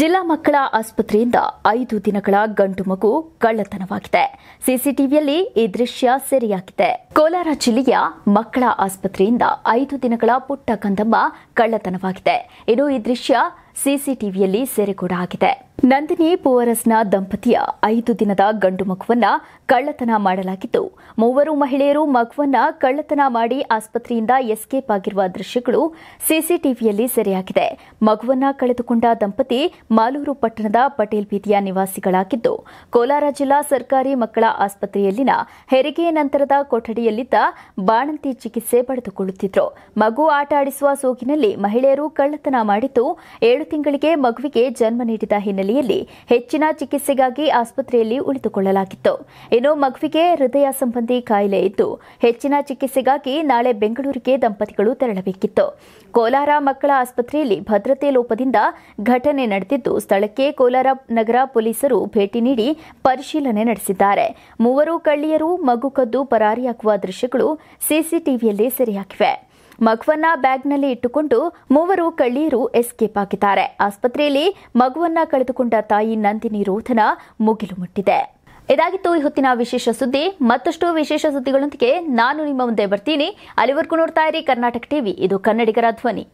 ಜಿಲ್ಲಾ ಮಕ್ಕಳ ಆಸ್ಪತ್ರೆಯಿಂದ ಐದು ದಿನಗಳ ಗಂಡು ಮಗು ಕಳ್ಳತನವಾಗಿದೆ ಸಿಸಿಟಿವಿಯಲ್ಲಿ ಈ ದೃಶ್ಯ ಸೆರೆಯಾಗಿದೆ ಕೋಲಾರ ಜಿಲ್ಲೆಯ ಮಕ್ಕಳ ಆಸ್ಪತ್ರೆಯಿಂದ ಐದು ದಿನಗಳ ಪುಟ್ಟ ಕಂದಮ್ಮ ಕಳ್ಳತನವಾಗಿದೆ ಇನ್ನು ಈ ದೃಶ್ಯ ಸಿಸಿಟಿವಿಯಲ್ಲಿ ಸೆರೆಗೂಡ ಆಗಿದೆ ನಂದಿನಿ ಪುವರಸ್ನ ದಂಪತಿಯ ಐದು ದಿನದ ಗಂಡು ಮಗುವನ್ನ ಕಳ್ಳತನ ಮಾಡಲಾಗಿದ್ದು ಮೂವರು ಮಹಿಳೆಯರು ಮಗುವನ್ನ ಕಳ್ಳತನ ಮಾಡಿ ಆಸ್ಪತ್ರೆಯಿಂದ ಎಸ್ಕೇಪ್ ಆಗಿರುವ ದೃಶ್ಯಗಳು ಸಿಸಿಟಿವಿಯಲ್ಲಿ ಸೆರೆಯಾಗಿದೆ ಮಗುವನ್ನ ಕಳೆದುಕೊಂಡ ದಂಪತಿ ಮಾಲೂರು ಪಟ್ಟಣದ ಪಟೇಲ್ ಬೀದಿಯ ನಿವಾಸಿಗಳಾಗಿದ್ದು ಕೋಲಾರ ಜಿಲ್ಲಾ ಸರ್ಕಾರಿ ಮಕ್ಕಳ ಆಸ್ಪತ್ರೆಯಲ್ಲಿನ ಹೆರಿಗೆ ನಂತರದ ಕೊಠಡಿಯಲ್ಲಿದ್ದ ಬಾಣಂತಿ ಚಿಕಿತ್ಸೆ ಪಡೆದುಕೊಳ್ಳುತ್ತಿದ್ದರು ಮಗು ಆಟ ಆಡಿಸುವ ಸೋಗಿನಲ್ಲಿ ಮಹಿಳೆಯರು ಕಳ್ಳತನ ಮಾಡಿದ್ದು ಏಳು ತಿಂಗಳಿಗೆ ಮಗುವಿಗೆ ಜನ್ಮ ನೀಡಿದ ಹಿನ್ನೆಲೆ ಹಿನ್ನೆಲೆಯಲ್ಲಿ ಹೆಚ್ಚಿನ ಚಿಕಿತ್ಸೆಗಾಗಿ ಆಸ್ಪತ್ರೆಯಲ್ಲಿ ಉಳಿದುಕೊಳ್ಳಲಾಗಿತ್ತು ಇನ್ನು ಮಗುವಿಗೆ ಹೃದಯ ಸಂಬಂಧಿ ಕಾಯಿಲೆ ಇದ್ದು ಹೆಚ್ಚಿನ ಚಿಕಿತ್ಸೆಗಾಗಿ ನಾಳೆ ಬೆಂಗಳೂರಿಗೆ ದಂಪತಿಗಳು ತೆರಳಬೇಕಿತ್ತು ಕೋಲಾರ ಮಕ್ಕಳ ಆಸ್ಪತ್ರೆಯಲ್ಲಿ ಭದ್ರತೆ ಲೋಪದಿಂದ ಘಟನೆ ನಡೆದಿದ್ದು ಸ್ಥಳಕ್ಕೆ ಕೋಲಾರ ನಗರ ಪೊಲೀಸರು ಭೇಟಿ ನೀಡಿ ಪರಿಶೀಲನೆ ನಡೆಸಿದ್ದಾರೆ ಮೂವರು ಕಳ್ಳಿಯರು ಮಗು ಕದ್ದು ಪರಾರಿಯಾಗುವ ದೃಶ್ಯಗಳು ಸಿಸಿಟಿವಿಯಲ್ಲಿ ಸೆರೆಯಾಗಿವೆ ಮಗುವನ್ನ ಬ್ಯಾಗ್ನಲ್ಲಿ ಇಟ್ಟುಕೊಂಡು ಮೂವರು ಕಳ್ಳೀರು ಎಸ್ಕೇಪ್ ಆಗಿದ್ದಾರೆ ಆಸ್ಪತ್ರೆಯಲ್ಲಿ ಮಗುವನ್ನ ಕಳೆದುಕೊಂಡ ತಾಯಿ ನಂದಿನಿ ರೋಧನ ಮುಗಿಲು ಮುಟ್ಟಿದೆ ಇದಾಗಿತ್ತು ಈ ಹೊತ್ತಿನ ವಿಶೇಷ ಸುದ್ದಿ ಮತ್ತಷ್ಟು ವಿಶೇಷ ಸುದ್ದಿಗಳೊಂದಿಗೆ ನಾನು ನಿಮ್ಮ ಮುಂದೆ ಬರ್ತೀನಿ ಅಲ್ಲಿವರೆಗೂ ನೋಡ್ತಾ ಇರಿ ಕರ್ನಾಟಕ ಟಿವಿ ಇದು ಕನ್ನಡಿಗರ ಧ್ವನಿ